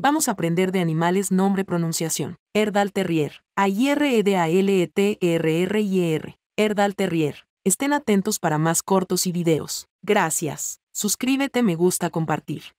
Vamos a aprender de animales nombre pronunciación. Herdal Terrier. A-I-R-E-D-A-L-E-T-R-R-I-R. Herdal e e e Terrier. Estén atentos para más cortos y videos. Gracias. Suscríbete, me gusta, compartir.